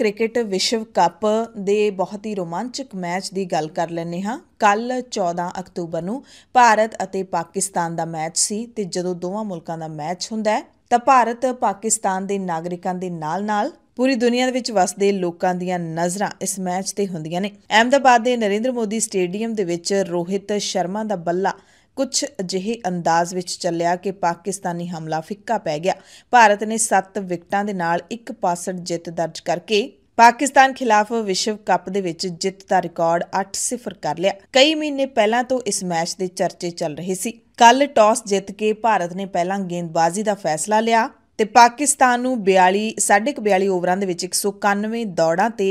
cricket ਵਿਸ਼ਵ cup ਦੇ ਬਹੁਤ ਹੀ ਰੋਮਾਂਚਕ ਮੈਚ ਦੀ ਗੱਲ ਕਰ ਲੈਨੇ ਹਾਂ ਕੱਲ 14 ਅਕਤੂਬਰ ਨੂੰ ਭਾਰਤ ਅਤੇ ਪਾਕਿਸਤਾਨ ਦਾ ਮੈਚ ਸੀ ਤੇ ਜਦੋਂ ਦੋਵਾਂ ਮੁਲਕਾਂ ਦਾ ਮੈਚ ਹੁੰਦਾ ਹੈ ਤਾਂ ਭਾਰਤ ਪਾਕਿਸਤਾਨ ਦੇ ਨਾਗਰਿਕਾਂ ਦੇ ਨਾਲ-ਨਾਲ ਪੂਰੀ ਦੁਨੀਆ ਦੇ ਵਿੱਚ ਵਸਦੇ ਲੋਕਾਂ ਦੀਆਂ ਨਜ਼ਰਾਂ ਇਸ ਮੈਚ ਤੇ ਹੁੰਦੀਆਂ ਨੇ ਅਹਿਮਦਾਬਾਦ ਦੇ ਨਰਿੰਦਰ ਮੋਦੀ ਸਟੇਡੀਅਮ ਦੇ ਵਿੱਚ ਰੋਹਿਤ ਸ਼ਰਮਾ ਦਾ ਬੱਲਾ ਕੁਝ ਅਜਿਹੇ ਅੰਦਾਜ਼ ਵਿੱਚ ਚੱਲਿਆ ਕਿ ਪਾਕਿਸਤਾਨੀ ਹਮਲਾ ਫਿੱਕਾ ਪੈ ਗਿਆ ਭਾਰਤ ਨੇ 7 ਵਿਕਟਾਂ ਦੇ ਨਾਲ 1-65 ਜਿੱਤ ਦਰਜ ਕਰਕੇ ਪਾਕਿਸਤਾਨ ਖਿਲਾਫ ਵਿਸ਼ਵ ਕੱਪ ਦੇ ਵਿੱਚ ਜਿੱਤ ਦਾ ਰਿਕਾਰਡ 8-0 ਕਰ ਲਿਆ ਕਈ ਮਹੀਨੇ ਪਹਿਲਾਂ ਤੋਂ ਇਸ ਮੈਚ ਦੇ ਚਰਚੇ ਚੱਲ ਰਹੇ ਸੀ ਕੱਲ ਟਾਸ ਜਿੱਤ ਕੇ ਭਾਰਤ ਨੇ ਪਹਿਲਾਂ ਗੇਂਦਬਾਜ਼ੀ ਦਾ ਫੈਸਲਾ ਲਿਆ ਤੇ ਪਾਕਿਸਤਾਨ ਨੂੰ 42 42.5 ਓਵਰਾਂ ਦੇ ਵਿੱਚ 191 ਦੌੜਾਂ ਤੇ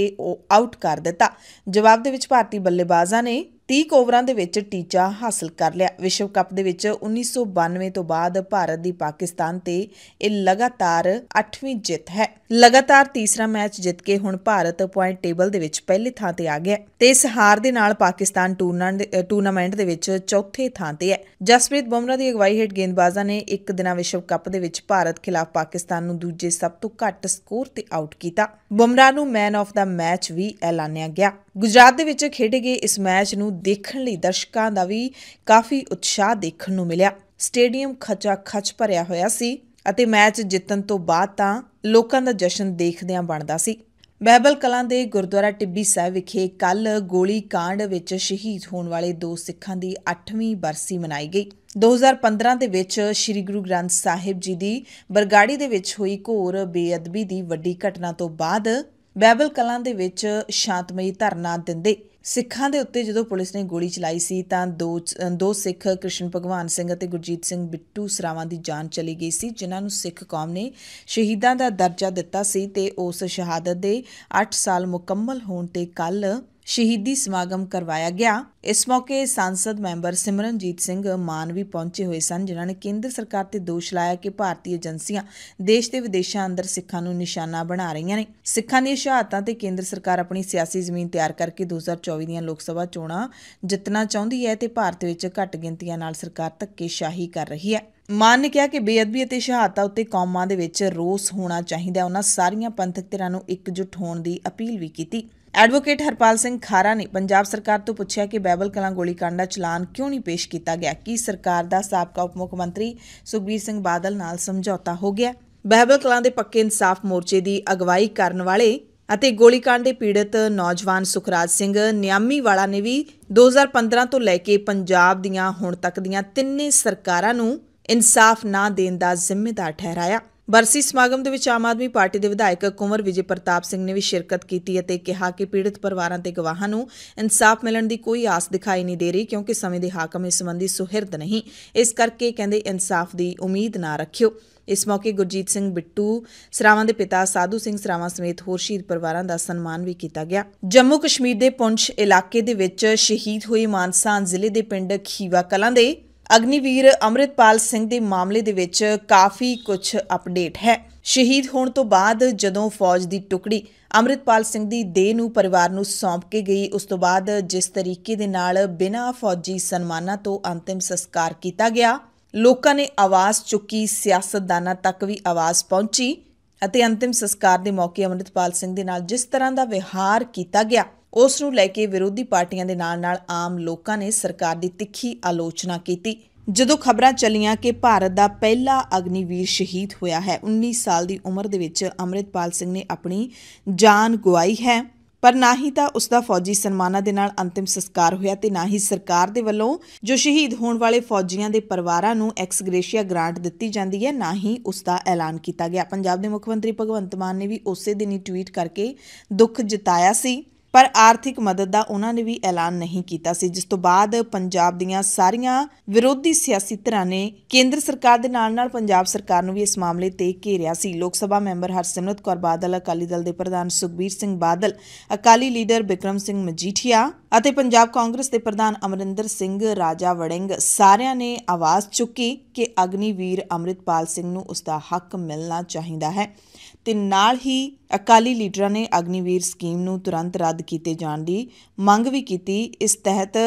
ਆਊਟ ਕਰ ਦਿੱਤਾ ਜਵਾਬ ਦੇ ਵਿੱਚ ਭਾਰਤੀ ਬੱਲੇਬਾਜ਼ਾਂ ਨੇ 30 ਓਵਰਾਂ ਦੇ ਵਿੱਚ ਟੀਚਾ ਹਾਸਲ ਕਰ ਲਿਆ ਵਿਸ਼ਵ ਕੱਪ ਦੇ ਵਿੱਚ 1992 ਤੋਂ ਬਾਅਦ ਭਾਰਤ ਦੀ ਪਾਕਿਸਤਾਨ ਤੇ ਇਹ ਲਗਾਤਾਰ 8ਵੀਂ ਜਿੱਤ ਹੈ ਲਗਾਤਾਰ ਤੀਸਰਾ ਮੈਚ ਜਿੱਤ ਕੇ ਹੁਣ ਭਾਰਤ ਪੁਆਇੰਟ ਟੇਬਲ ਦੇ ਵਿੱਚ ਪਹਿਲੇ ਥਾਂ ਤੇ ਆ ਗਿਆ ਤੇ ਇਸ ਹਾਰ ਦੇ ਨਾਲ ਪਾਕਿਸਤਾਨ ਟੂਰਨਾਮੈਂਟ ਦੇ ਵਿੱਚ ਚੌਥੇ ਥਾਂ ਤੇ ਹੈ ਜਸਪ੍ਰੀਤ ਬੁਮਰਾ ਦੀ ਅਗਵਾਈ ਹੇਠ ਗੇਂਦਬਾਜ਼ਾਂ ਨੇ ਇੱਕ ਦਿਨਾ ਵਿਸ਼ਵ ਕੱਪ ਦੇ ਵਿੱਚ ਭਾਰਤ ਖਿਲਾਫ ਪਾਕਿਸਤਾਨ ਨੂੰ ਦੂਜੇ ਸਭ ਤੋਂ ਘੱਟ ਸਕੋਰ ਤੇ ਆਊਟ ਕੀਤਾ ਬੁਮਰਾ ਨੂੰ ਮੈਨ ਆਫ ਦਾ ਮੈਚ ਵੀ ਐਲਾਨਿਆ ਗਿਆ ਗੁਜਰਾਤ ਦੇ ਵਿੱਚ ਖੇਡੇ ਗਏ ਇਸ ਮੈਚ ਨੂੰ ਦੇਖਣ ਲਈ ਦਰਸ਼ਕਾਂ ਦਾ ਵੀ ਕਾਫੀ ਉਤਸ਼ਾਹ ਦੇਖਣ ਨੂੰ ਮਿਲਿਆ ਸਟੇਡੀਅਮ ਖਚਾ ਖਚ ਭਰਿਆ ਹੋਇਆ ਸੀ ਅਤੇ ਮੈਚ ਜਿੱਤਣ ਤੋਂ ਬਾਅਦ ਤਾਂ ਲੋਕਾਂ ਦਾ ਜਸ਼ਨ ਦੇਖਦਿਆਂ ਬਣਦਾ ਸੀ ਬਹਿਬਲ ਕਲਾਂ ਦੇ ਗੁਰਦੁਆਰਾ ਟਿੱਬੀ ਸਾਹਿਬ ਵਿਖੇ ਕੱਲ ਗੋਲੀ ਕਾਂਡ ਵਿੱਚ ਸ਼ਹੀਦ ਹੋਣ ਵਾਲੇ ਦੋ ਸਿੱਖਾਂ ਦੀ 8ਵੀਂ ਬਰਸੀ ਮਨਾਈ ਗਈ 2015 ਦੇ ਵਿੱਚ ਸ੍ਰੀ ਗੁਰੂ ਗ੍ਰੰਥ ਸਾਹਿਬ ਜੀ ਦੀ ਬਰਗਾੜੀ ਦੇ ਵਿੱਚ ਹੋਈ ਘੋਰ ਬੇਅਦਬੀ ਦੀ ਵੱਡੀ ਘਟਨਾ ਤੋਂ ਬਾਅਦ ਬੈਬਲ ਕਲਾਂ ਦੇ ਵਿੱਚ ਸ਼ਾਂਤਮਈ ਧਰਨਾ ਦਿੰਦੇ ਸਿੱਖਾਂ ਦੇ ਉੱਤੇ ਜਦੋਂ ਪੁਲਿਸ ਨੇ ਗੋਲੀ ਚਲਾਈ ਸੀ ਤਾਂ ਦੋ ਦੋ ਸਿੱਖ ਕ੍ਰਿਸ਼ਨ ਭਗਵਾਨ ਸਿੰਘ ਅਤੇ ਗੁਰਜੀਤ ਸਿੰਘ ਬਿੱਟੂ ਸਰਾਵਾਂ ਦੀ ਜਾਨ ਚਲੀ ਗਈ ਸੀ ਜਿਨ੍ਹਾਂ ਨੂੰ ਸਿੱਖ ਕੌਮ ਨੇ ਸ਼ਹੀਦਾਂ ਦਾ ਦਰਜਾ ਦਿੱਤਾ ਸੀ ਤੇ ਉਸ ਸ਼ਹਾਦਤ ਦੇ 8 ਸਾਲ ਮੁਕੰਮਲ ਹੋਣ ਤੇ ਕੱਲ ਸ਼ਹੀਦੀ ਸਮਾਗਮ ਕਰਵਾਇਆ ਗਿਆ ਇਸ ਮੌਕੇ ਸੰਸਦ ਮੈਂਬਰ ਸਿਮਰਨਜੀਤ ਸਿੰਘ ਮਾਨ ਵੀ ਪਹੁੰਚੇ ਹੋਏ ਸਨ ਜਿਨ੍ਹਾਂ ਨੇ ਕੇਂਦਰ ਸਰਕਾਰ ਤੇ ਦੋਸ਼ ਲਾਇਆ ਕਿ ਭਾਰਤੀ ਏਜੰਸੀਆਂ ਦੇਸ਼ ਦੇ ਵਿਦੇਸ਼ਾਂ ਅੰਦਰ ਸਿੱਖਾਂ ਨੂੰ ਨਿਸ਼ਾਨਾ ਬਣਾ ਰਹੀਆਂ ਨੇ ਸਿੱਖਾਂ ਦੀਆਂ ਸ਼ਹਾਦਤਾਂ ਤੇ ਕੇਂਦਰ ਸਰਕਾਰ ਆਪਣੀ ਸਿਆਸੀ ਜ਼ਮੀਨ ਤਿਆਰ ਕਰਕੇ 2024 ਦੀਆਂ ਲੋਕ ਸਭਾ ਚੋਣਾਂ ਜਿੱਤਣਾ ਚਾਹੁੰਦੀ ਹੈ ਤੇ ਭਾਰਤ ਵਿੱਚ ਘੱਟ ਗਿਣਤੀਆਂ ਨਾਲ ਸਰਕਾਰ ਧੱਕੇਸ਼ਾਹੀ ਕਰ ਰਹੀ ਹੈ ਮਾਨ ਨੇ ਕਿਹਾ ਕਿ ਬੇਅਦਬੀ ਅਤੇ ਸ਼ਹਾਦਤਾਂ ਉੱਤੇ ਕੌਮਾਂ ਦੇ ਵਿੱਚ ਰੋਸ ਹੋਣਾ ਚਾਹੀਦਾ ਹੈ ਉਹਨਾਂ ਸਾਰੀਆਂ ਪੰਥਕ ਧਿਰਾਂ ਨੂੰ ਇਕਜੁੱਟ ਹੋਣ ਦੀ ਅਪੀਲ ਵੀ ਕੀਤੀ ਐਡਵੋਕੇਟ ਹਰਪਾਲ ਸਿੰਘ ਖਾਰਾ ਨੇ ਪੰਜਾਬ ਸਰਕਾਰ ਤੋਂ ਪੁੱਛਿਆ ਕਿ ਬੈਬਲ ਕਲਾਂ ਗੋਲੀਕਾਂਡ ਦਾ ਚਲਾਨ ਕਿਉਂ ਨਹੀਂ ਪੇਸ਼ ਕੀਤਾ ਗਿਆ ਕੀ ਸਰਕਾਰ ਦਾ ਸਾਬਕਾ ਉਪ ਮੁੱਖ ਮੰਤਰੀ ਸੁਖਬੀਰ ਸਿੰਘ ਬਾਦਲ ਨਾਲ ਸਮਝੌਤਾ ਹੋ ਗਿਆ ਬੈਬਲ ਕਲਾਂ ਦੇ ਪੱਕੇ ਇਨਸਾਫ ਮੋਰਚੇ ਦੀ ਅਗਵਾਈ ਕਰਨ ਵਾਲੇ ਅਤੇ ਗੋਲੀकांड ਦੇ ਪੀੜਤ ਨੌਜਵਾਨ ਸੁਖਰਾਜ ਸਿੰਘ ਨਿਆਮੀ ਵਾਲਾ ਨੇ ਵੀ 2015 ਤੋਂ ਲੈ ਕੇ ਪੰਜਾਬ ਦੀਆਂ ਹੁਣ ਤੱਕ ਦੀਆਂ ਤਿੰਨੇ ਸਰਕਾਰਾਂ ਨੂੰ ਇਨਸਾਫ ਨਾ ਦੇਣ ਦਾ ਜ਼ਿੰਮੇਦਾਰ ਠਹਿਰਾਇਆ ਬਰਸੀ ਸਮਾਗਮ ਦੇ ਵਿੱਚ ਆਮ ਆਦਮੀ ਪਾਰਟੀ ਦੇ ਵਿਧਾਇਕ ਕੁਮਰ ਵਿਜੇ ਪ੍ਰਤਾਪ ਸਿੰਘ ਨੇ ਵੀ ਸ਼ਿਰਕਤ ਕੀਤੀ ਅਤੇ ਕਿਹਾ ਕਿ ਪੀੜਤ ਪਰਿਵਾਰਾਂ ਤੇ ਗਵਾਹਾਂ ਨੂੰ ਇਨਸਾਫ ਮਿਲਣ ਦੀ ਕੋਈ ਆਸ ਦਿਖਾਈ ਨਹੀਂ ਦੇ ਰਹੀ ਕਿਉਂਕਿ ਸਮੇਂ ਦੇ ਹਾਕਮ ਇਸ ਸੰਬੰਧੀ ਸੁਹਿਰਦ ਨਹੀਂ ਇਸ ਕਰਕੇ ਕਹਿੰਦੇ ਇਨਸਾਫ ਦੀ ਉਮੀਦ ਨਾ ਰੱਖਿਓ ਇਸ ਮੌਕੇ ਗੁਰਜੀਤ ਸਿੰਘ ਬਿੱਟੂ ਸਰਾਵਾਂ ਦੇ ਪਿਤਾ ਸਾਧੂ ਸਿੰਘ ਸਰਾਵਾਂ ਸਮੇਤ ਹੋਰ ਸ਼ਹੀਦ ਪਰਿਵਾਰਾਂ ਦਾ ਸਨਮਾਨ ਵੀ ਕੀਤਾ ਗਿਆ ਜੰਮੂ ਕਸ਼ਮੀਰ ਦੇ ਪੁੰਛ ਇਲਾਕੇ ਦੇ ਵਿੱਚ ਸ਼ਹੀਦ ਹੋਏ ਮਾਨਸਾਨ ਜ਼ਿਲ੍ਹੇ ਦੇ ਪਿੰਡ ਖੀਵਾ ਕਲਾਂ ਦੇ ਅਗਨੀਵੀਰ ਅਮਰਿਤਪਾਲ ਸਿੰਘ ਦੇ ਮਾਮਲੇ ਦੇ ਵਿੱਚ ਕਾਫੀ ਕੁਝ ਅਪਡੇਟ ਹੈ ਸ਼ਹੀਦ ਹੋਣ ਤੋਂ ਬਾਅਦ ਜਦੋਂ ਫੌਜ ਦੀ ਟੁਕੜੀ ਅਮਰਿਤਪਾਲ ਸਿੰਘ ਦੀ ਦੇਹ ਨੂੰ ਪਰਿਵਾਰ ਨੂੰ ਸੌਂਪ ਕੇ ਗਈ ਉਸ ਤੋਂ ਬਾਅਦ ਜਿਸ ਤਰੀਕੇ ਦੇ ਨਾਲ ਬਿਨਾਂ ਫੌਜੀ ਸਨਮਾਨਾਂ ਤੋਂ ਅੰਤਿਮ ਸੰਸਕਾਰ ਕੀਤਾ ਗਿਆ ਲੋਕਾਂ ਨੇ ਆਵਾਜ਼ ਚੁੱਕੀ ਸਿਆਸਤਦਾਨਾਂ ਤੱਕ ਵੀ ਆਵਾਜ਼ ਪਹੁੰਚੀ ਅਤੇ ਅੰਤਿਮ ਸੰਸਕਾਰ ਦੇ ਮੌਕੇ ਅਮਰਿਤਪਾਲ ਸਿੰਘ ਦੇ ਨਾਲ ਜਿਸ ਤਰ੍ਹਾਂ ਦਾ ਵਿਹਾਰ ਕੀਤਾ ਗਿਆ ਉਸ ਨੂੰ ਲੈ ਕੇ ਵਿਰੋਧੀ ਪਾਰਟੀਆਂ ਦੇ ਨਾਲ-ਨਾਲ ਆਮ ਲੋਕਾਂ ਨੇ ਸਰਕਾਰ ਦੀ ਤਿੱਖੀ ਆਲੋਚਨਾ ਕੀਤੀ ਜਦੋਂ ਖਬਰਾਂ ਚੱਲੀਆਂ ਕਿ ਭਾਰਤ ਦਾ ਪਹਿਲਾ ਅਗਨੀਵੀਰ ਸ਼ਹੀਦ ਹੋਇਆ ਹੈ 19 ਸਾਲ ਦੀ ਉਮਰ ਦੇ ਵਿੱਚ ਅਮਰਿਤਪਾਲ ਸਿੰਘ ਨੇ ਆਪਣੀ ਜਾਨ ਗਵਾਈ ਹੈ ਪਰ ਨਾ ਹੀ ਤਾਂ ਉਸ ਦਾ ਫੌਜੀ ਸਨਮਾਨਾਂ ਦੇ ਨਾਲ ਅੰਤਿਮ ਸੰਸਕਾਰ ਹੋਇਆ ਤੇ ਨਾ ਹੀ ਸਰਕਾਰ ਦੇ ਵੱਲੋਂ ਜੋ ਸ਼ਹੀਦ ਹੋਣ ਵਾਲੇ ਫੌਜੀਆਂ ਦੇ ਪਰਿਵਾਰਾਂ ਨੂੰ ਐਕਸ ਗ੍ਰੇਸ਼ੀਆ ਗ੍ਰਾਂਟ ਦਿੱਤੀ ਜਾਂਦੀ ਹੈ ਨਾ ਹੀ ਉਸ ਦਾ ਐਲਾਨ ਕੀਤਾ ਗਿਆ ਪੰਜਾਬ ਦੇ ਮੁੱਖ ਮੰਤਰੀ ਭਗਵੰਤ ਮਾਨ ਨੇ ਵੀ ਉਸੇ ਦਿਨ ਹੀ ਟਵੀਟ ਕਰਕੇ ਦੁੱਖ ਜਤਾਇਆ ਸੀ ਪਰ ਆਰਥਿਕ ਮਦਦ ਦਾ ਉਹਨਾਂ ਨੇ ਵੀ ਐਲਾਨ ਨਹੀਂ ਕੀਤਾ ਸੀ ਜਿਸ ਤੋਂ ਬਾਅਦ ਪੰਜਾਬ ਦੀਆਂ ਸਾਰੀਆਂ ਵਿਰੋਧੀ ਸਿਆਸੀ ਧਿਰਾਂ ਨੇ ਕੇਂਦਰ ਸਰਕਾਰ ਦੇ ਨਾਲ ਨਾਲ ਪੰਜਾਬ ਸਰਕਾਰ ਨੂੰ ਵੀ ਇਸ ਮਾਮਲੇ ਤੇ ਘੇਰਿਆ ਸੀ ਲੋਕ ਸਭਾ ਮੈਂਬਰ ਹਰਸਿਮਰਤ ਕੌਰ ਬਾਦਲ ਅਕਾਲੀ ਦਲ ਦੇ ਪ੍ਰਧਾਨ ਸੁਖਬੀਰ ਸਿੰਘ ਬਾਦਲ ਅਕਾਲੀ ਲੀਡਰ ਬਿਕਰਮ ਸਿੰਘ ਮਜੀਠੀਆ ਅਤੇ ਪੰਜਾਬ ਕਾਂਗਰਸ ਦੇ ਪ੍ਰਧਾਨ ਅਮਰਿੰਦਰ ਸਿੰਘ ਰਾਜਾ ਵੜਿੰਗ ਸਾਰਿਆਂ ਨੇ ਆਵਾਜ਼ ਚੁੱਕੀ ਕਿ ਅਗਨੀਵੀਰ ਅਮਰਿਤਪਾਲ ਸਿੰਘ ਨੂੰ ਉਸ ਦਾ ਹੱਕ ਮਿਲਣਾ ਚਾਹੀਦਾ ਹੈ ਤੇ ਨਾਲ ਹੀ ਅਕਾਲੀ ਲੀਡਰਾਂ ਨੇ ਅਗਨੀਵੀਰ ਸਕੀਮ ਨੂੰ ਤੁਰੰਤ ਰੱਦ ਕੀਤੇ ਜਾਣ ਦੀ ਮੰਗ ਵੀ ਕੀਤੀ ਇਸ ਤਹਿਤ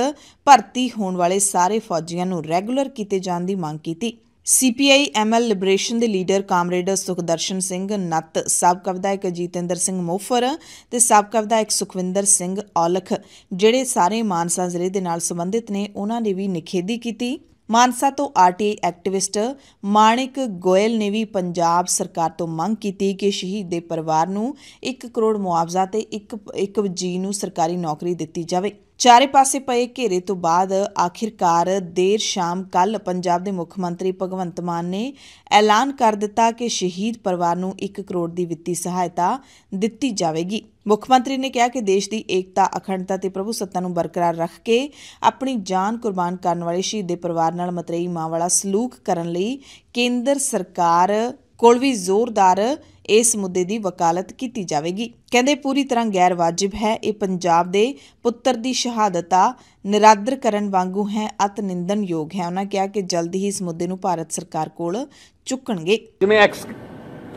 ਭਰਤੀ ਹੋਣ ਵਾਲੇ ਸਾਰੇ ਫੌਜੀਆਂ ਨੂੰ ਰੈਗੂਲਰ ਕੀਤੇ ਜਾਣ ਦੀ ਮੰਗ ਕੀਤੀ ਸੀਪੀਆਈ ਐਮਐਲ ਲਿਬਰੇਸ਼ਨ ਦੇ ਲੀਡਰ ਕਾਮਰੇਡ ਸੁਖਦਰਸ਼ਨ ਸਿੰਘ ਨੱਤ ਸਾਬਕਾ ਵਿਧਾਇਕ ਜੀਤਿੰਦਰ ਸਿੰਘ ਮੋਫਰ ਤੇ ਸਾਬਕਾ ਵਿਧਾਇਕ ਸੁਖਵਿੰਦਰ ਸਿੰਘ ਔਲਖ ਜਿਹੜੇ ਸਾਰੇ ਮਾਨਸਾ ਜ਼ਿਲ੍ਹੇ ਦੇ ਨਾਲ ਸੰਬੰਧਿਤ ਨੇ ਉਹਨਾਂ ਨੇ ਵੀ ਨਿਖੇਧੀ ਕੀਤੀ ਮਾਨਸਾ ਤੋਂ ਆਰਟੀਆਈ ਐਕਟਿਵਿਸਟ ਮਾਨਿਕ ਗੋਇਲ ਨੇ ਵੀ ਪੰਜਾਬ ਸਰਕਾਰ ਤੋਂ ਮੰਗ ਕੀਤੀ ਕਿ ਸ਼ਹੀਦ ਦੇ ਪਰਿਵਾਰ ਨੂੰ 1 ਕਰੋੜ ਮੁਆਵਜ਼ਾ ਤੇ ਇੱਕ ਇੱਕ ਜੀ ਨੂੰ ਸਰਕਾਰੀ ਨੌਕਰੀ ਦਿੱਤੀ ਜਾਵੇ ਚਾਰੇ ਪਾਸੇ ਪਏ ਘੇਰੇ ਤੋਂ ਬਾਅਦ ਆਖਿਰਕਾਰ ਦੇਰ ਸ਼ਾਮ ਕੱਲ ਪੰਜਾਬ ਦੇ ਮੁੱਖ ਮੰਤਰੀ ਭਗਵੰਤ ਮਾਨ ਨੇ ਐਲਾਨ ਕਰ ਦਿੱਤਾ ਕਿ ਸ਼ਹੀਦ ਪਰਿਵਾਰ ਨੂੰ 1 ਕਰੋੜ ਦੀ ਵਿੱਤੀ ਸਹਾਇਤਾ ਦਿੱਤੀ ਜਾਵੇਗੀ ਮੁੱਖ ਮੰਤਰੀ ਨੇ ਕਿਹਾ ਕਿ ਦੇਸ਼ ਦੀ ਏਕਤਾ ਅਖੰਡਤਾ ਤੇ ਪ੍ਰਭੂ ਸੱਤਾ ਨੂੰ ਬਰਕਰਾਰ ਰੱਖ ਕੇ ਆਪਣੀ ਜਾਨ ਕੁਰਬਾਨ ਕਰਨ ਵਾਲੇ ਸ਼ਹੀਦ ਦੇ ਪਰਿਵਾਰ ਨਾਲ ਮਤਰੇਈ ਮਾਂ ਵਾਲਾ ਸਲੂਕ ਕਰਨ ਲਈ ਕੇਂਦਰ ਸਰਕਾਰ ਕੋਲ ਵੀ ਜ਼ੋਰਦਾਰ ਇਸ ਮੁੱਦੇ ਦੀ ਵਕਾਲਤ ਕੀਤੀ ਜਾਵੇਗੀ ਕਹਿੰਦੇ ਪੂਰੀ ਤਰ੍ਹਾਂ ਗੈਰ ਵਾਜਿਬ ਹੈ ਇਹ ਪੰਜਾਬ ਦੇ ਪੁੱਤਰ ਦੀ ਸ਼ਹਾਦਤ ਆ ਨਿਰਾਦਰ ਕਰਨ ਵਾਂਗੂ ਹੈ ਅਤ ਨਿੰਦਨ ਯੋਗ ਹੈ ਉਹਨਾਂ ਕਿਹਾ ਕਿ ਜਲਦੀ ਹੀ ਇਸ ਮੁੱਦੇ ਨੂੰ ਭਾਰਤ ਸਰਕਾਰ ਕੋਲ ਚੁੱਕਣਗੇ ਜਿਵੇਂ ਐਕਸ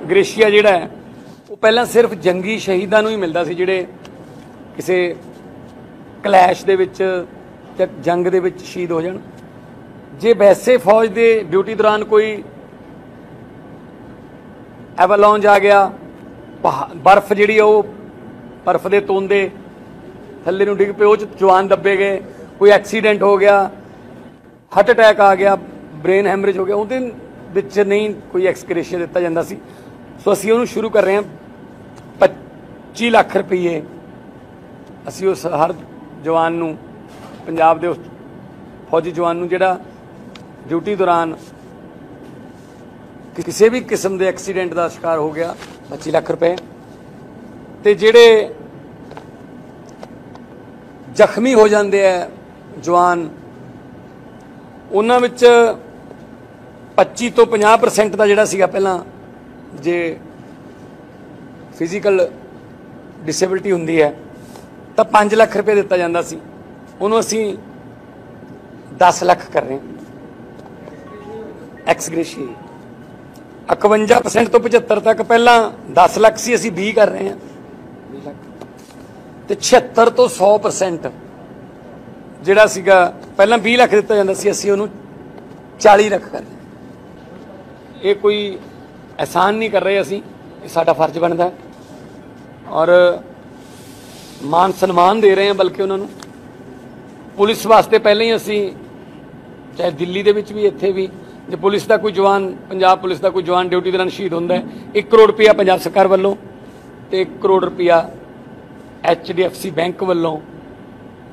ਗ੍ਰੇਸ਼ੀਆ ਜਿਹੜਾ ਹੈ ਪਹਿਲਾਂ ਸਿਰਫ ਜੰਗੀ ਸ਼ਹੀਦਾਂ ਨੂੰ ਹੀ ਮਿਲਦਾ ਸੀ ਜਿਹੜੇ ਕਿਸੇ ਕਲੈਸ਼ ਦੇ ਵਿੱਚ ਜਾਂ ਜੰਗ ਦੇ ਵਿੱਚ ਸ਼ਹੀਦ ਹੋ ਜਾਣ ਜੇ ਵੈਸੇ ਫੌਜ ਦੇ ਡਿਊਟੀ ਦੌਰਾਨ ਕੋਈ ਐਵਲੌਂਜ ਆ ਗਿਆ ਬਰਫ਼ ਜਿਹੜੀ ਉਹ ਬਰਫ਼ ਦੇ ਤੋਂਦੇ ਥੱਲੇ ਨੂੰ ਡਿੱਗ ਪਏ ਉਹ ਚ ਜਵਾਨ ਦੱਬੇ ਗਏ ਕੋਈ ਐਕਸੀਡੈਂਟ ਹੋ ਗਿਆ ਹਾਰਟ ਅਟੈਕ ਆ ਗਿਆ ਬ੍ਰੇਨ ਹੈਮਰੇਜ ਹੋ ਗਿਆ ਉਹਦੇ ਵਿੱਚ ਨਹੀਂ ਕੋਈ ਐਕਸਕ੍ਰੇਸ਼ਨ ਦਿੱਤਾ ਜਾਂਦਾ ਸੀ ਸੋ ਅਸੀਂ ਉਹਨੂੰ ਸ਼ੁਰੂ ਕਰ ਰਹੇ ਹਾਂ 25 ਲੱਖ ਰੁਪਏ ਅਸੀਂ ਉਸ ਹਰ ਜਵਾਨ ਨੂੰ ਪੰਜਾਬ ਦੇ ਉਸ ਫੌਜੀ ਜਵਾਨ ਨੂੰ ਜਿਹੜਾ ਡਿਊਟੀ ਦੌਰਾਨ ਕਿਸੇ ਵੀ ਕਿਸਮ ਦੇ ਐਕਸੀਡੈਂਟ ਦਾ ਸ਼ਿਕਾਰ ਹੋ ਗਿਆ 25 ਲੱਖ ਰੁਪਏ ਤੇ ਜਿਹੜੇ ਜ਼ਖਮੀ ਹੋ ਜਾਂਦੇ ਆ ਜਵਾਨ ਉਹਨਾਂ ਵਿੱਚ 25 ਤੋਂ 50% ਦਾ ਜਿਹੜਾ ਸੀਗਾ ਪਹਿਲਾਂ ਜੇ ਫਿਜ਼ੀਕਲ ਡਿਸੇਬਿਲਟੀ ਹੁੰਦੀ ਹੈ ਤਾਂ 5 ਲੱਖ ਰੁਪਏ ਦਿੱਤਾ ਜਾਂਦਾ ਸੀ ਉਹਨੂੰ ਅਸੀਂ 10 ਲੱਖ ਕਰ ਰਹੇ ਹਾਂ ਐਕਸ ਗ੍ਰੇਸ਼ੀ 51% ਤੋਂ 75 ਤੱਕ ਪਹਿਲਾਂ 10 ਲੱਖ ਸੀ ਅਸੀਂ 20 ਕਰ ਰਹੇ ਹਾਂ ਤੇ 76 ਤੋਂ 100% ਜਿਹੜਾ ਸੀਗਾ ਪਹਿਲਾਂ 20 ਲੱਖ ਦਿੱਤਾ ਜਾਂਦਾ ਸੀ ਅਸੀਂ ਉਹਨੂੰ 40 ਲੱਖ ਕਰ ਇਹ ਕੋਈ ਆਸਾਨ ਨਹੀਂ ਕਰ ਰਹੇ ਅਸੀਂ ਇਹ ਸਾਡਾ ਫਰਜ਼ ਬਣਦਾ ਹੈ ਔਰ ਮਾਨ ਸਨਮਾਨ ਦੇ ਰਹੇ ਹਾਂ ਬਲਕਿ ਉਹਨਾਂ ਨੂੰ ਪੁਲਿਸ ਵਾਸਤੇ ਪਹਿਲਾਂ ਹੀ ਅਸੀਂ ਚਾਹੇ ਦਿੱਲੀ ਦੇ ਵਿੱਚ ਵੀ ਇੱਥੇ ਵੀ ਜੇ ਪੁਲਿਸ ਦਾ ਕੋਈ ਜਵਾਨ ਪੰਜਾਬ ਪੁਲਿਸ ਦਾ ਕੋਈ ਜਵਾਨ ਡਿਊਟੀ ਦੌਰਾਨ ਸ਼ਹੀਦ ਹੁੰਦਾ ਹੈ 1 ਕਰੋੜ ਰੁਪਇਆ ਪੰਜਾਬ ਸਰਕਾਰ ਵੱਲੋਂ ਤੇ 1 ਕਰੋੜ ਰੁਪਇਆ ਐਚਡੀਐਫਸੀ ਬੈਂਕ ਵੱਲੋਂ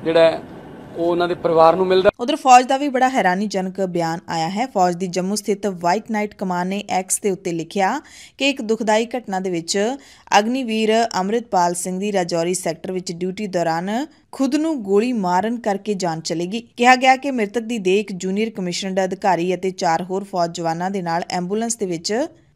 ਜਿਹੜਾ ਉਹ ਉਹਨਾਂ ਦੇ ਪਰਿਵਾਰ ਨੂੰ ਮਿਲਦਾ ਉਧਰ ਫੌਜ ਦਾ ਵੀ ਬੜਾ ਹੈਰਾਨੀਜਨਕ ਬਿਆਨ ਆਇਆ ਹੈ ਫੌਜ ਦੀ ਜੰਮੂ ਸਥਿਤ ਵਾਈਟ ਨਾਈਟ ਕਮਾਨ ਨੇ ਐਕਸ ਦੇ ਉੱਤੇ ਲਿਖਿਆ ਕਿ ਇੱਕ ਦੁਖਦਾਈ ਘਟਨਾ ਦੇ ਵਿੱਚ ਅਗਨੀਵੀਰ ਅਮਰਿਤਪਾਲ ਸਿੰਘ ਦੀ ਰਾਜੌਰੀ ਸੈਕਟਰ ਵਿੱਚ ਡਿਊਟੀ ਦੌਰਾਨ ਖੁਦ ਨੂੰ ਗੋਲੀ ਮਾਰਨ ਕਰਕੇ ਜਾਨ ਚਲੀ ਗਈ ਕਿਹਾ ਗਿਆ ਕਿ ਮ੍ਰਿਤਕ ਦੀ ਦੇਖ ਜੂਨੀਅਰ ਕਮਿਸ਼ਨਰ ਅਧਿਕਾਰੀ ਅਤੇ ਚਾਰ ਹੋਰ ਫੌਜ ਜਵਾਨਾਂ ਦੇ ਨਾਲ ਐਂਬੂਲੈਂਸ ਦੇ ਵਿੱਚ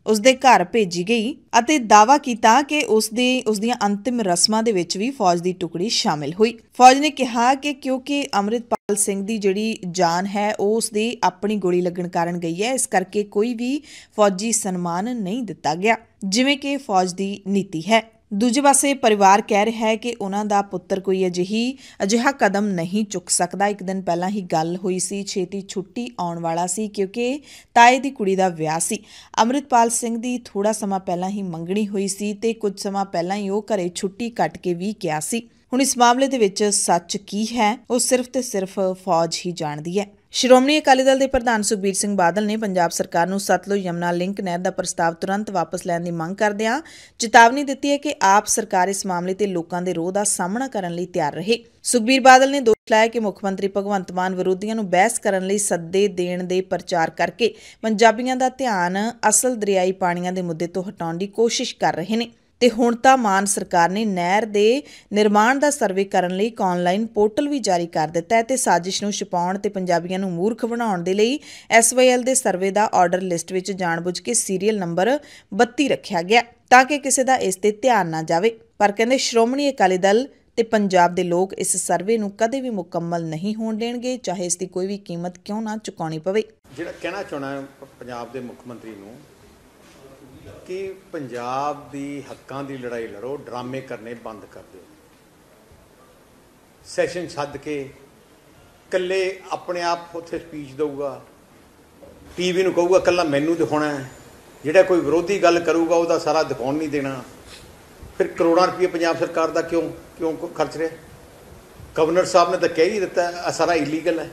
ਉਸ ਦੇ ਘਰ ਭੇਜੀ ਗਈ ਅਤੇ ਦਾਵਾ ਕੀਤਾ ਕਿ ਉਸ ਦੀ ਉਸ ਦੀਆਂ ਅੰਤਿਮ ਰਸਮਾਂ ਦੇ ਵਿੱਚ ਵੀ ਫੌਜ ਦੀ ਟੁਕੜੀ ਸ਼ਾਮਿਲ ਹੋਈ ਫੌਜ ਨੇ ਕਿਹਾ ਕਿ ਕਿਉਂਕਿ ਅਮਰਿਤਪਾਲ ਸਿੰਘ ਦੀ ਜਿਹੜੀ ਜਾਨ ਹੈ ਉਹ ਉਸ ਦੀ ਆਪਣੀ ਗੋਲੀ ਲੱਗਣ ਕਾਰਨ ਗਈ ਹੈ ਇਸ ਕਰਕੇ ਕੋਈ ਵੀ ਫੌਜੀ ਸਨਮਾਨ ਨਹੀਂ ਦਿੱਤਾ ਗਿਆ ਜਿਵੇਂ ਕਿ ਫੌਜ ਦੀ ਨੀਤੀ ਹੈ ਦੂਜੇ ਪਾਸੇ ਪਰਿਵਾਰ ਕਹਿ ਰਿਹਾ ਹੈ ਕਿ ਉਹਨਾਂ ਦਾ ਪੁੱਤਰ ਕੋਈ ਅਜਿਹੀ ਅਜਿਹਾ ਕਦਮ ਨਹੀਂ ਚੁੱਕ ਸਕਦਾ ਇੱਕ ਦਿਨ ਪਹਿਲਾਂ ਹੀ ਗੱਲ ਹੋਈ ਸੀ ਛੇਤੀ ਛੁੱਟੀ ਆਉਣ ਵਾਲਾ ਸੀ ਕਿਉਂਕਿ ਤਾਏ ਦੀ ਕੁੜੀ ਦਾ ਵਿਆਹ ਸੀ ਅਮਰਿਤਪਾਲ ਸਿੰਘ ਦੀ ਥੋੜਾ ਸਮਾਂ ਪਹਿਲਾਂ ਹੀ ਮੰਗਣੀ ਹੋਈ ਸੀ ਤੇ ਕੁਝ ਸਮਾਂ ਪਹਿਲਾਂ ਹੀ ਉਹ ਘਰੇ ਛੁੱਟੀ ਕੱਟ ਕੇ ਵੀ ਗਿਆ ਸੀ ਹੁਣ ਇਸ ਮਾਮਲੇ ਦੇ ਵਿੱਚ ਸੱਚ ਕੀ ਹੈ ਉਹ ਸਿਰਫ ਤੇ ਸਿਰਫ ਫੌਜ ਹੀ ਜਾਣਦੀ ਹੈ ਸ਼੍ਰੋਮਣੀ ਅਕਾਲੀ ਦਲ ਦੇ ਪ੍ਰਧਾਨ ਸੁਖਬੀਰ ਸਿੰਘ ਬਾਦਲ ਨੇ ਪੰਜਾਬ ਸਰਕਾਰ ਨੂੰ ਸਤਲੁਜ ਯਮਨਾ ਲਿੰਕ ਨਹਿਰ ਦਾ ਪ੍ਰਸਤਾਵ ਤੁਰੰਤ ਵਾਪਸ ਲੈਣ ਦੀ ਮੰਗ ਕਰਦਿਆਂ ਚੇਤਾਵਨੀ ਦਿੱਤੀ ਹੈ ਕਿ ਆਪ ਸਰਕਾਰ ਇਸ ਮਾਮਲੇ ਤੇ ਲੋਕਾਂ ਦੇ ਰੋਹ ਦਾ ਸਾਹਮਣਾ ਕਰਨ ਲਈ ਤਿਆਰ ਰਹੇ ਸੁਖਬੀਰ ਬਾਦਲ ਨੇ ਦੋਸ਼ ਲਾਇਆ ਕਿ ਮੁੱਖ ਮੰਤਰੀ ਭਗਵੰਤ ਮਾਨ ਵਿਰੋਧੀਆਂ ਨੂੰ ਬਹਿਸ ਕਰਨ ਲਈ ਸੱਦੇ ਦੇਣ ਦੇ ਪ੍ਰਚਾਰ ਕਰਕੇ ਪੰਜਾਬੀਆਂ ਦਾ ਧਿਆਨ ਅਸਲ ਦਰਿਆਈ ਪਾਣੀਆਂ ਦੇ ਮੁੱਦੇ ਤੋਂ ਹਟਾਉਣ ਦੀ ਕੋਸ਼ਿਸ਼ ਕਰ ਰਹੇ ਨੇ ਤੇ ਹੁਣ ਤਾਂ ਮਾਨ ਸਰਕਾਰ ਨੇ ਨਹਿਰ ਦੇ ਨਿਰਮਾਣ ਦਾ ਸਰਵੇ ਕਰਨ ਲਈ ਇੱਕ ਆਨਲਾਈਨ ਪੋਰਟਲ ਵੀ ਜਾਰੀ ਕਰ ਦਿੱਤਾ ਹੈ ਤੇ ਸਾਜ਼ਿਸ਼ ਨੂੰ ਛਪਾਉਣ ਤੇ ਪੰਜਾਬੀਆਂ ਨੂੰ ਮੂਰਖ ਬਣਾਉਣ ਦੇ ਲਈ ਐਸਵਾਈਐਲ ਦੇ ਸਰਵੇ ਦਾ ਆਰਡਰ ਲਿਸਟ ਵਿੱਚ ਜਾਣਬੁੱਝ ਕੇ ਸੀਰੀਅਲ ਨੰਬਰ 32 ਰੱਖਿਆ ਗਿਆ ਤਾਂ ਕਿ ਕਿਸੇ ਦਾ ਇਸ ਤੇ ਧਿਆਨ ਨਾ ਜਾਵੇ ਪਰ ਕਹਿੰਦੇ ਸ਼੍ਰੋਮਣੀ ਅਕਾਲੀ ਦਲ ਤੇ ਪੰਜਾਬ ਦੇ ਲੋਕ ਇਸ ਸਰਵੇ ਨੂੰ ਕਦੇ ਵੀ ਮੁਕੰਮਲ ਨਹੀਂ ਹੋਣ ਦੇਣਗੇ ਚਾਹੇ ਇਸ ਦੀ ਕੋਈ ਵੀ ਕੀਮਤ ਕਿਉਂ ਨਾ ਚੁਕਾਉਣੀ ਪਵੇ ਜਿਹੜਾ ਕਹਿਣਾ ਚਾਹਣਾ ਪੰਜਾਬ ਦੇ ਮੁੱਖ ਮੰਤਰੀ ਨੂੰ ਕਿ ਪੰਜਾਬ ਦੀ ਹੱਕਾਂ ਦੀ ਲੜਾਈ ਲੜੋ ਡਰਾਮੇ ਕਰਨੇ ਬੰਦ ਕਰ ਦਿਓ ਸੈਸ਼ਨ ਛੱਡ ਕੇ ਕੱਲੇ ਆਪਣੇ ਆਪ ਉੱਥੇ ਸਪੀਚ ਦਊਗਾ ਟੀਵੀ ਨੂੰ ਕਹੂਗਾ ਕੱਲਾ ਮੈਨੂੰ ਦਿਖਾਉਣਾ ਹੈ ਜਿਹੜਾ ਕੋਈ ਵਿਰੋਧੀ ਗੱਲ ਕਰੂਗਾ ਉਹਦਾ ਸਾਰਾ ਦਿਖਾਉਣ ਨਹੀਂ ਦੇਣਾ ਫਿਰ ਕਰੋੜਾਂ ਰੁਪਏ ਪੰਜਾਬ ਸਰਕਾਰ ਦਾ ਕਿਉਂ ਕਿਉਂ ਖਰਚ ਰਿਹਾ ਗਵਰਨਰ ਸਾਹਿਬ ਨੇ ਤਾਂ ਕਹਿ ਹੀ ਦਿੱਤਾ ਆ ਸਾਰਾ ਇਲੀਗਲ ਹੈ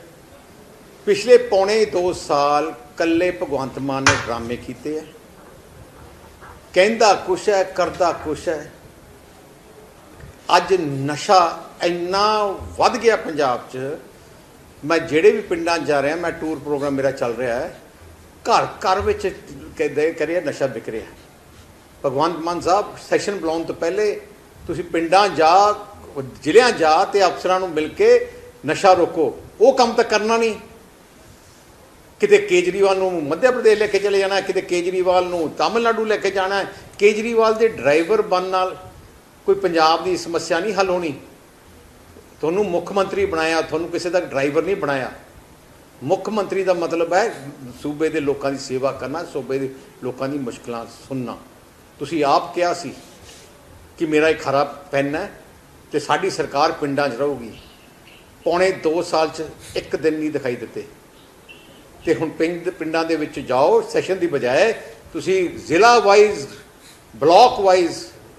ਪਿਛਲੇ ਪੌਣੇ 2 ਸਾਲ ਕੱਲੇ ਭਗਵੰਤ ਮਾਨ ਨੇ ਡਰਾਮੇ ਕੀਤੇ ਆ ਕਹਿੰਦਾ ਕੁਛ ਹੈ ਕਰਦਾ ਕੁਛ ਹੈ ਅੱਜ ਨਸ਼ਾ ਇੰਨਾ ਵੱਧ ਗਿਆ ਪੰਜਾਬ 'ਚ ਮੈਂ ਜਿਹੜੇ ਵੀ ਪਿੰਡਾਂ ਜਾ ਰਿਹਾ ਮੈਂ ਟੂਰ ਪ੍ਰੋਗਰਾਮ ਮੇਰਾ ਚੱਲ ਰਿਹਾ ਹੈ ਘਰ ਘਰ ਵਿੱਚ ਕਹਿੰਦੇ ਕਰਿਆ ਨਸ਼ਾ ਵਿਕ ਰਿਹਾ ਭਗਵੰਤ ਮਾਨ ਸਾਹਿਬ ਸੈਸ਼ਨ ਬੁਲਾਉਣ ਤੋਂ ਪਹਿਲੇ ਤੁਸੀਂ ਪਿੰਡਾਂ ਜਾ ਜ਼ਿਲ੍ਹਿਆਂ ਜਾ ਤੇ ਅਫਸਰਾਂ ਨੂੰ ਮਿਲ ਕੇ ਨਸ਼ਾ ਰੋਕੋ ਉਹ ਕੰਮ ਤਾਂ ਕਰਨਾ ਨਹੀਂ ਕਿਤੇ ਕੇਜਰੀਵਾਲ ਨੂੰ ਮੱਧ ਪ੍ਰਦੇਸ਼ ਲੈ ਕੇ ਚਲੇ ਜਾਣਾ ਕਿਤੇ ਕੇਜਰੀਵਾਲ ਨੂੰ ਤਾਮਿਲਨਾਡੂ ਲੈ ਕੇ ਜਾਣਾ ਕੇਜਰੀਵਾਲ ਦੇ ਡਰਾਈਵਰ ਬਣ ਨਾਲ ਕੋਈ ਪੰਜਾਬ ਦੀ ਸਮੱਸਿਆ ਨਹੀਂ ਹੱਲ ਹੋਣੀ ਤੁਹਾਨੂੰ ਮੁੱਖ ਮੰਤਰੀ ਬਣਾਇਆ ਤੁਹਾਨੂੰ ਕਿਸੇ ਦਾ ਡਰਾਈਵਰ ਨਹੀਂ ਬਣਾਇਆ ਮੁੱਖ ਮੰਤਰੀ ਦਾ ਮਤਲਬ ਹੈ ਸੂਬੇ ਦੇ ਲੋਕਾਂ ਦੀ ਸੇਵਾ ਕਰਨਾ ਸੂਬੇ ਦੇ ਲੋਕਾਂ ਦੀ ਮੁਸ਼ਕਲਾਂ ਸੁਣਨਾ ਤੁਸੀਂ ਆਪ ਕਿਹਾ ਸੀ ਕਿ ਮੇਰਾ ਇੱਕ ਖਰਾਬ ਪੈਨ ਹੈ ਤੇ ਸਾਡੀ ਸਰਕਾਰ ਪਿੰਡਾਂ 'ਚ ਰਹੂਗੀ ਪੌਣੇ 2 ਸਾਲ 'ਚ ਇੱਕ ਦਿਨ ਨਹੀਂ ਦਿਖਾਈ ਦਿੱਤੇ ਤੇ ਹੁਣ ਪਿੰਡ ਪਿੰਡਾਂ ਦੇ ਵਿੱਚ ਜਾਓ ਸੈਸ਼ਨ ਦੀ ਬਜਾਏ ਤੁਸੀਂ ਜ਼ਿਲ੍ਹਾ ਵਾਈਜ਼ ਬਲਾਕ ਵਾਈਜ਼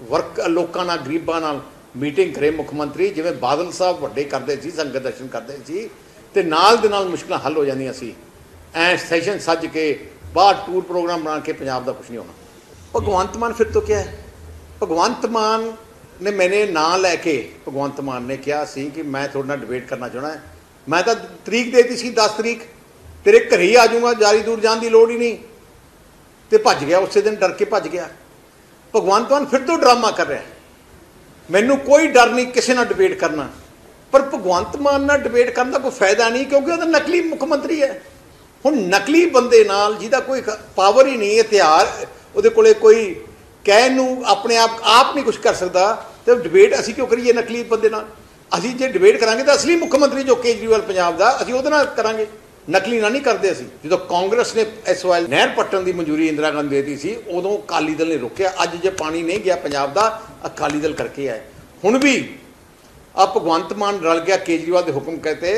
ਵਰਕ ਲੋਕਾਂ ਨਾਲ ਗਰੀਬਾਂ ਨਾਲ ਮੀਟਿੰਗ ਕਰੇ ਮੁੱਖ ਮੰਤਰੀ ਜਿਵੇਂ ਬਾਦਲ ਸਾਹਿਬ ਵੱਡੇ ਕਰਦੇ ਸੀ ਸੰਗਤ ਦਰਸ਼ਨ ਕਰਦੇ ਸੀ ਤੇ ਨਾਲ ਦੇ ਨਾਲ ਮੁਸ਼ਕਲਾਂ ਹੱਲ ਹੋ ਜਾਂਦੀਆਂ ਸੀ ਐ ਸੈਸ਼ਨ ਸੱਜ ਕੇ ਬਾਹਰ ਟੂਰ ਪ੍ਰੋਗਰਾਮ ਬਣਾ ਕੇ ਪੰਜਾਬ ਦਾ ਕੁਝ ਨਹੀਂ ਹੋਣਾ ਭਗਵੰਤ ਮਾਨ ਫਿਰ ਤੋਂ ਕਿਹਾ ਹੈ ਭਗਵੰਤ ਮਾਨ ਨੇ ਮੈਨੇ ਨਾਂ ਲੈ ਕੇ ਭਗਵੰਤ ਮਾਨ ਨੇ ਕਿਹਾ ਸੀ ਕਿ ਮੈਂ ਤੁਹਾਡੇ ਨਾਲ ਡਿਬੇਟ ਕਰਨਾ ਚਾਹਣਾ ਮੈਂ ਤਾਂ ਤਰੀਕ ਦੇ ਦਿੱਤੀ ਸੀ 10 ਤਰੀਕ ਤੇਰੇ ਘਰੇ ਹੀ ਆ ਜਾਊਗਾ ਜਾਰੀ ਦੂਰ ਜਾਣ ਦੀ ਲੋੜ ਹੀ ਨਹੀਂ ਤੇ ਭੱਜ ਗਿਆ ਉਸੇ ਦਿਨ ਡਰ ਕੇ ਭੱਜ ਗਿਆ ਭਗਵਾਨ ਤੁਹਾਨੂੰ ਫਿਰ ਤੋਂ ਡਰਾਮਾ ਕਰ ਰਿਹਾ ਮੈਨੂੰ ਕੋਈ ਡਰ ਨਹੀਂ ਕਿਸੇ ਨਾਲ ਡਿਬੇਟ ਕਰਨਾ ਪਰ ਭਗਵੰਤ ਮਾਨ ਨਾਲ ਡਿਬੇਟ ਕਰਨ ਦਾ ਕੋਈ ਫਾਇਦਾ ਨਹੀਂ ਕਿਉਂਕਿ ਉਹ ਤਾਂ ਨਕਲੀ ਮੁੱਖ ਮੰਤਰੀ ਹੈ ਹੁਣ ਨਕਲੀ ਬੰਦੇ ਨਾਲ ਜਿਹਦਾ ਕੋਈ ਪਾਵਰ ਹੀ ਨਹੀਂ ਹਥਿਆਰ ਉਹਦੇ ਕੋਲੇ ਕੋਈ ਕਹਿਣ ਨੂੰ ਆਪਣੇ ਆਪ ਆਪ ਨਹੀਂ ਕੁਝ ਕਰ ਸਕਦਾ ਤੇ ਡਿਬੇਟ ਅਸੀਂ ਕਿਉਂ ਕਰੀਏ ਨਕਲੀ ਬੰਦੇ ਨਾਲ ਅਸੀਂ ਜੇ ਡਿਬੇਟ ਕਰਾਂਗੇ ਤਾਂ ਅਸਲੀ ਮੁੱਖ ਮੰਤਰੀ ਜੋ ਕੇਜਰੀਵਾਲ ਪੰਜਾਬ ਦਾ ਅਸੀਂ ਉਹਦੇ ਨਾਲ ਕਰਾਂਗੇ ਨਕਲੀ ਨਾ ਨਹੀਂ ਕਰਦੇ ਅਸੀਂ ਜਦੋਂ ਕਾਂਗਰਸ ਨੇ ਇਸ ਵਾਰ ਨਹਿਰ ਪੱਟਣ ਦੀ ਮਨਜ਼ੂਰੀ ਇੰਦਰਾ ਗਾਂਧੀ ਦੇਤੀ ਸੀ ਉਦੋਂ ਅਕਾਲੀ ਦਲ ਨੇ ਰੋਕਿਆ ਅੱਜ ਜੇ ਪਾਣੀ ਨਹੀਂ ਗਿਆ ਪੰਜਾਬ ਦਾ ਅਕਾਲੀ ਦਲ ਕਰਕੇ ਆਏ ਹੁਣ ਵੀ ਆ ਭਗਵੰਤ ਮਾਨ ਰਲ ਗਿਆ ਕੇਜਰੀਵਾਲ ਦੇ ਹੁਕਮ ਕਹਤੇ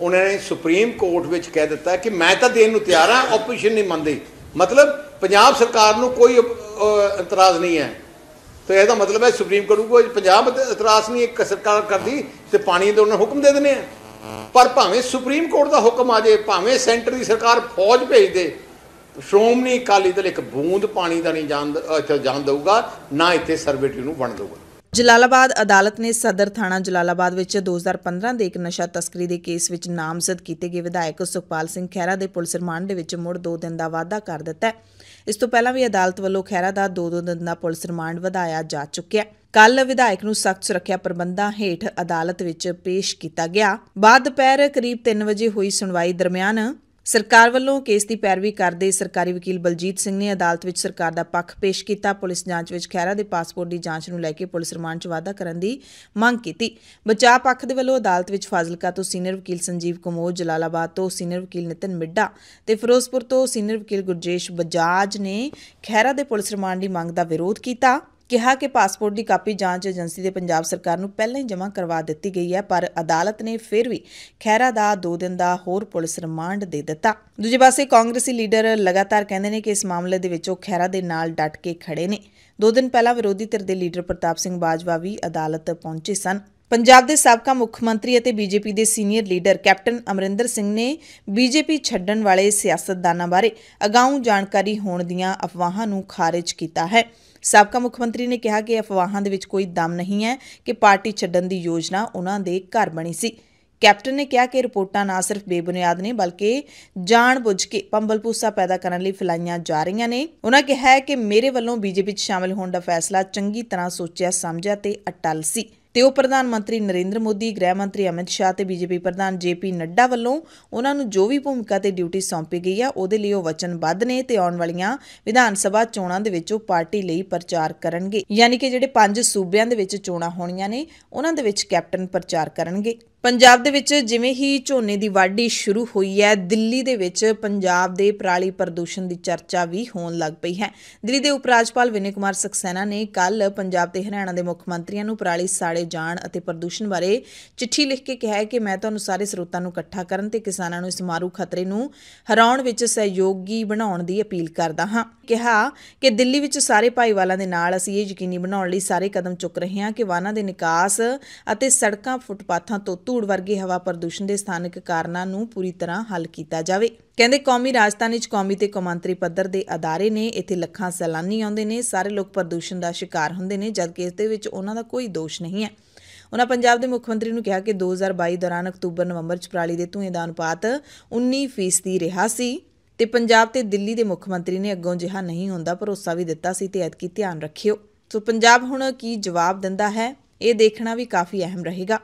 ਉਹਨਾਂ ਨੇ ਸੁਪਰੀਮ ਕੋਰਟ ਵਿੱਚ ਕਹਿ ਦਿੱਤਾ ਕਿ ਮੈਂ ਤਾਂ ਦੇਣ ਨੂੰ ਤਿਆਰ ਆ ਆਪੋਜੀਸ਼ਨ ਨਹੀਂ ਮੰਨਦੀ ਮਤਲਬ ਪੰਜਾਬ ਸਰਕਾਰ ਨੂੰ ਕੋਈ ਇਤਰਾਜ਼ ਨਹੀਂ ਹੈ ਤੇ ਇਹਦਾ ਮਤਲਬ ਹੈ ਸੁਪਰੀਮ ਕੋਰਟ ਨੂੰ ਪੰਜਾਬ ਪੰਜਾਬ ਇਤਰਾਜ਼ ਨਹੀਂ ਇੱਕ ਸਰਕਾਰ ਕਰਦੀ ਤੇ ਪਾਣੀ ਦੇ ਉਹਨਾਂ ਹੁਕਮ ਦੇ ਦਿੰਦੇ ਆ ਪਰ ਭਾਵੇਂ ਸੁਪਰੀਮ ਕੋਰਟ ਦਾ ਹੁਕਮ ਆ ਜੇ ਭਾਵੇਂ ਸੈਂਟਰ ਦੀ ਸਰਕਾਰ ਫੌਜ ਭੇਜ ਦੇ ਸ਼੍ਰੋਮਣੀ ਅਕਾਲੀ ਦਲ ਇੱਕ ਬੂੰਦ ਪਾਣੀ ਦਾ ਨਹੀਂ ਜਾਣ ਜਾਣ ਦਊਗਾ ਨਾ ਇੱਥੇ ਸਰਵੇਟਰੀ ਨੂੰ ਵੰਡ ਦਊਗਾ ਜਲਾਲਾਬਾਦ ਅਦਾਲਤ ਨੇ ਸਦਰ ਥਾਣਾ ਜਲਾਲਾਬਾਦ ਵਿੱਚ 2015 ਦੇ ਇੱਕ ਨਸ਼ਾ ਤਸਕਰੀ ਦੇ ਕੇਸ ਵਿੱਚ ਨਾਮਜ਼ਦ ਕੀਤੇ ਗਏ ਵਿਧਾਇਕ ਸੁਖਪਾਲ ਸਿੰਘ ਖਹਿਰਾ ਦੇ ਪੁਲਿਸ ਰਿਮਾਂਡ ਦੇ ਵਿੱਚ ਮੁੜ 2 ਦਿਨ ਦਾ ਵਾਅਦਾ ਕਰ ਦਿੱਤਾ ਹੈ ਇਸ ਤੋਂ ਪਹਿਲਾਂ ਵੀ ਅਦਾਲਤ ਵੱਲੋਂ ਖਹਿਰਾ ਦਾ 2-2 ਦਿਨ ਦਾ ਪੁਲਿਸ ਰਿਮਾਂਡ ਵਧਾਇਆ ਜਾ ਚੁੱਕਿਆ ਹੈ ਕੱਲ ਵਿਧਾਇਕ ਨੂੰ ਸਖਤ ਸੁਰੱਖਿਆ ਪ੍ਰਬੰਧਾਂ ਹੇਠ ਅਦਾਲਤ ਵਿੱਚ ਪੇਸ਼ ਕੀਤਾ ਗਿਆ ਬਾਅਦ ਦੁਪਹਿਰ ਕਰੀਬ 3 ਵਜੇ ਹੋਈ ਸੁਣਵਾਈ ਦਰਮਿਆਨ ਸਰਕਾਰ ਵੱਲੋਂ ਕੇਸ ਦੀ ਪੈਰਵੀ ਕਰਦੇ ਸਰਕਾਰੀ ਵਕੀਲ ਬਲਜੀਤ ਸਿੰਘ ਨੇ ਅਦਾਲਤ ਵਿੱਚ ਸਰਕਾਰ ਦਾ ਪੱਖ ਪੇਸ਼ ਕੀਤਾ ਪੁਲਿਸ ਜਾਂਚ ਵਿੱਚ ਖੈਰਾ ਦੇ ਪਾਸਪੋਰਟ ਦੀ ਜਾਂਚ ਨੂੰ ਲੈ ਕੇ ਪੁਲਿਸ ਰਿਮਾਂਡ 'ਚ ਵਾਅਦਾ ਕਰਨ ਦੀ ਮੰਗ ਕੀਤੀ ਬਚਾਅ ਪੱਖ ਦੇ ਵੱਲੋਂ ਅਦਾਲਤ ਵਿੱਚ ਫਾਜ਼ਿਲਕਾ ਤੋਂ ਸੀਨੀਅਰ ਵਕੀਲ ਸੰਜੀਵ ਕੁਮੋਜ ਜਲਾਲਾਬਾਦ ਤੋਂ ਸੀਨੀਅਰ ਵਕੀਲ ਨਿਤਨ ਮਿੱਡਾ ਤੇ ਫਿਰੋਜ਼ਪੁਰ ਤੋਂ ਸੀਨੀਅਰ ਵਕੀਲ ਗੁਰਜੇਸ਼ ਬਜਾਜ ਨੇ ਖੈਰਾ ਦੇ ਪੁਲਿਸ ਰਿਮਾਂਡ ਦੀ ਮੰਗ ਦਾ ਵਿਰੋਧ ਕੀਤਾ ਕਿਹਾ ਕਿ ਪਾਸਪੋਰਟ ਦੀ ਕਾਪੀ ਜਾਂਚ ਏਜੰਸੀ ਦੇ ਪੰਜਾਬ ਸਰਕਾਰ ਨੂੰ ਪਹਿਲਾਂ ਹੀ ਜਮ੍ਹਾਂ ਕਰਵਾ ਦਿੱਤੀ ਗਈ ਹੈ ਪਰ ਅਦਾਲਤ ਨੇ ਫਿਰ ਵੀ ਖੈਰਾ ਦਾ 2 ਦਿਨ ਦਾ ਹੋਰ ਪੁਲਿਸ ਰਿਮਾਂਡ ਦੇ ਦਿੱਤਾ ਦੂਜੇ ਪਾਸੇ ਕਾਂਗਰਸੀ ਲੀਡਰ ਲਗਾਤਾਰ ਕਹਿੰਦੇ ਨੇ ਕਿ ਇਸ ਮਾਮਲੇ ਦੇ ਵਿੱਚ ਉਹ ਖੈਰਾ ਦੇ ਨਾਲ ਡਟ ਕੇ ਖੜੇ ਨੇ 2 ਦਿਨ ਪਹਿਲਾਂ ਵਿਰੋਧੀ ਧਿਰ ਦੇ ਲੀਡਰ ਪ੍ਰਤਾਪ ਸਿੰਘ ਬਾਜਵਾ ਵੀ ਅਦਾਲਤ ਪਹੁੰਚੇ ਸਨ ਪੰਜਾਬ ਦੇ ਸਾਬਕਾ ਮੁੱਖ ਮੰਤਰੀ ਅਤੇ ਬੀਜੇਪੀ ਦੇ senior leader captain Amarinder Singh ਨੇ ਬੀਜੇਪੀ ਛੱਡਣ ਵਾਲੇ ਸਿਆਸਤਦਾਨਾਂ ਬਾਰੇ ਅਗਾਊਂ ਜਾਣਕਾਰੀ ਹੋਣ ਦੀਆਂ ਅਫਵਾਹਾਂ ਨੂੰ ਖਾਰਜ ਕੀਤਾ ਹੈ ਸਾਬਕਾ ਮੁੱਖ ਮੰਤਰੀ ਨੇ ਕਿਹਾ ਕਿ ਅਫਵਾਹਾਂ ਦੇ ਵਿੱਚ ਕੋਈ ਦਮ ਨਹੀਂ ਹੈ ਕਿ ਪਾਰਟੀ ਛੱਡਣ ਦੀ ਯੋਜਨਾ ਉਹਨਾਂ ਦੇ ਘਰ ਬਣੀ ਸੀ ਕੈਪਟਨ ਨੇ ਕਿਹਾ ਕਿ ਰਿਪੋਰਟਾਂ ਨਾ ਸਿਰਫ ਬੇਬੁਨਿਆਦ ਨੇ ਬਲਕਿ ਜਾਣਬੁੱਝ ਕੇ ਪੰਬਲਪੂਸਾ ਪੈਦਾ ਕਰਨ ਲਈ ਫੈਲਾਈਆਂ ਜਾ ਰਹੀਆਂ ਨੇ ਉਹਨਾਂ ਕਿਹਾ ਕਿ ਮੇਰੇ ਵੱਲੋਂ ਬੀਜੇਪੀ ਵਿੱਚ ਸ਼ਾਮਲ ਹੋਣ ਦਾ ਫੈਸਲਾ ਚੰਗੀ ਤਰ੍ਹਾਂ ਸੋਚਿਆ ਸਮਝਿਆ ਤੇ ਅਟਲ ਸੀ ਤੇ ਉਹ ਪ੍ਰਧਾਨ ਮੰਤਰੀ ਨਰਿੰਦਰ ਮੋਦੀ ਗ੍ਰਹਿ ਮੰਤਰੀ ਅਮਿਤ ਸ਼ਾਹ ਤੇ ਬੀਜੇਪੀ ਪ੍ਰਧਾਨ ਜੇਪੀ ਨੱਡਾ ਵੱਲੋਂ ਉਹਨਾਂ ਨੂੰ ਜੋ ਵੀ ਭੂਮਿਕਾ ਤੇ ਡਿਊਟੀ ਸੌਂਪੀ ਗਈ ਆ ਉਹਦੇ ਲਈ ਉਹ ਵਚਨਬੱਧ ਨੇ ਤੇ ਆਉਣ ਵਾਲੀਆਂ ਵਿਧਾਨ ਸਭਾ ਚੋਣਾਂ ਦੇ ਵਿੱਚ ਉਹ ਪਾਰਟੀ ਲਈ ਪ੍ਰਚਾਰ ਕਰਨਗੇ ਯਾਨੀ ਕਿ ਜਿਹੜੇ ਪੰਜ ਸੂਬਿਆਂ ਦੇ ਵਿੱਚ ਚੋਣਾਂ ਹੋਣੀਆਂ ਨੇ ਉਹਨਾਂ ਦੇ ਵਿੱਚ ਕੈਪਟਨ ਪ੍ਰਚਾਰ ਕਰਨਗੇ ਪੰਜਾਬ ਦੇ ਵਿੱਚ ਜਿਵੇਂ ਹੀ ਝੋਨੇ ਦੀ ਵਾਢੀ ਸ਼ੁਰੂ ਹੋਈ ਹੈ ਦਿੱਲੀ ਦੇ ਵਿੱਚ ਪੰਜਾਬ ਦੇ ਪਰਾਲੀ ਪ੍ਰਦੂਸ਼ਣ ਦੀ ਚਰਚਾ ਵੀ ਹੋਣ ਲੱਗ ਪਈ ਹੈ ਦਿੱਲੀ ਦੇ ਉਪ ਰਾਜਪਾਲ ਵਿਨੇ ਕੁਮਾਰ ਸਕਸੈਨਾ ਨੇ ਕੱਲ ਪੰਜਾਬ ਤੇ ਹਰਿਆਣਾ ਦੇ ਮੁੱਖ ਮੰਤਰੀਆਂ ਨੂੰ ਪਰਾਲੀ ਸਾੜੇ ਜਾਣ ਅਤੇ ਪ੍ਰਦੂਸ਼ਣ ਬਾਰੇ ਚਿੱਠੀ ਲਿਖ ਕੇ ਕਿਹਾ ਹੈ ਕਿ ਮੈਂ ਤੁਹਾਨੂੰ ਸਾਰੇ ਸਰੋਤਾਂ ਨੂੰ ਇਕੱਠਾ ਕਰਨ ਤੇ ਕਿਸਾਨਾਂ ਨੂੰ ਇਸ ਮਾਰੂ ਖਤਰੇ ਨੂੰ ਹਰਾਉਣ ਵਿੱਚ ਸਹਿਯੋਗੀ ਬਣਾਉਣ ਦੀ ਅਪੀਲ ਕਰਦਾ ਹਾਂ ਕਿਹਾ ਕਿ ਦਿੱਲੀ ਵਿੱਚ ਸਾਰੇ ਭਾਈਵਾਲਾਂ ਦੇ ਨਾਲ ਅਸੀਂ ਇਹ ਯਕੀਨੀ ਬਣਾਉਣ ਲਈ ਸਾਰੇ ਕਦਮ ਚੁੱਕ ਰਹੇ ਹਾਂ ਕਿ ਵਾਹਨਾਂ ਦੇ ਨਿਕਾਸ ਅਤੇ ਸੜਕਾਂ ਫੁੱਟਪਾਥਾਂ ਤੋਂ ਧੂੜ ਵਰਗੇ ਹਵਾ ਪ੍ਰਦੂਸ਼ਣ ਦੇ ਸਥਾਨਕ ਕਾਰਨਾਂ ਨੂੰ ਪੂਰੀ ਤਰ੍ਹਾਂ ਹੱਲ ਕੀਤਾ ਜਾਵੇ ਕਹਿੰਦੇ ਕੌਮੀ ਰਾਜਧਾਨੀ 'ਚ ਕੌਮੀ ਤੇ ਕੌਮਾਂਤਰੀ ਪੱਧਰ ਦੇ ਅਦਾਰੇ ਨੇ ਇੱਥੇ ਲੱਖਾਂ ਸੈਲਾਨੀ ਆਉਂਦੇ ਨੇ ਸਾਰੇ ਲੋਕ ਪ੍ਰਦੂਸ਼ਣ ਦਾ ਸ਼ਿਕਾਰ ਹੁੰਦੇ ਨੇ ਜਦ ਕਿ ਇਸ ਦੇ ਵਿੱਚ ਉਹਨਾਂ ਦਾ ਕੋਈ ਦੋਸ਼ ਨਹੀਂ ਹੈ ਉਹਨਾਂ ਪੰਜਾਬ ਦੇ ਮੁੱਖ ਮੰਤਰੀ ਨੂੰ ਕਿਹਾ ਕਿ 2022 ਦੌਰਾਨ ਅਕਤੂਬਰ ਨਵੰਬਰ 'ਚ ਪ੍ਰਾਲੀ ਦੇ ਧੂਏ ਦਾ ਅਨੁਪਾਤ 19% ਰਿਹਾ ਸੀ ਤੇ ਪੰਜਾਬ ਤੇ ਦਿੱਲੀ ਦੇ ਮੁੱਖ ਮੰਤਰੀ ਨੇ ਅੱਗੋਂ ਜਿਹਾ ਨਹੀਂ ਹੁੰਦਾ ਭਰੋਸਾ ਵੀ ਦਿੱਤਾ ਸੀ ਤੇ ਐਤਕੀ ਧਿਆਨ ਰੱਖਿਓ ਸੋ ਪੰਜਾਬ ਹੁਣ ਕੀ ਜਵਾਬ ਦਿੰਦਾ ਹੈ ਇਹ ਦੇਖਣਾ ਵੀ ਕਾਫੀ ਅਹਿਮ ਰਹੇਗਾ